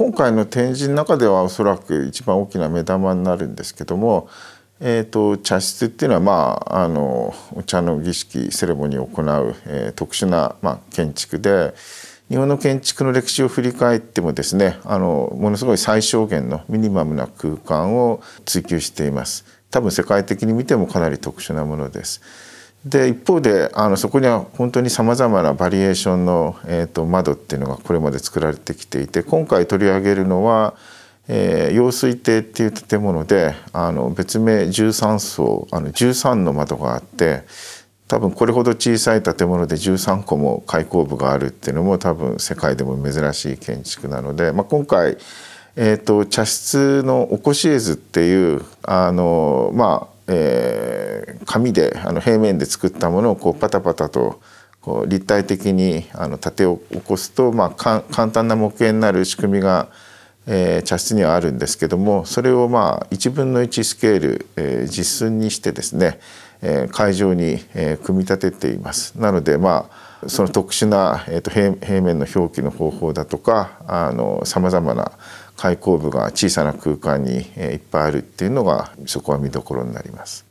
今回の展示の中ではおそらく一番大きな目玉になるんですけども、えーと、茶室っていうのは、まあ、あのお茶の儀式セレモニーを行う、えー、特殊な、まあ、建築で日本の建築の歴史を振り返ってもですねあのものすごい最小限のミニマムな空間を追求しています。多分世界的に見てもかなり特殊なものです。で一方であのそこには本当にさまざまなバリエーションの、えーと、窓っていうのがこれまで作られてきていて今回取り上げるのは、えー、用水亭っていう建物であの別名13層あの13の窓があって多分これほど小さい建物で13個も開口部があるっていうのも多分世界でも珍しい建築なので、まあ、今回、えーと、と茶室のおこし絵図っていうあのまあえー紙であの平面で作ったものをこうパタパタとこう立体的にあの縦を起こすと、まあ、簡単な模型になる仕組みが、えー、茶室にはあるんですけどもそれをまあ1分の1スケール、えー、実寸にしてですね、えー、会場に、えー、組み立てています。なのでまあその特殊な、えと平平面の表記の方法だとかさまざまな開口部が小さな空間にいっぱいあるっていうのがそこは見どころになります。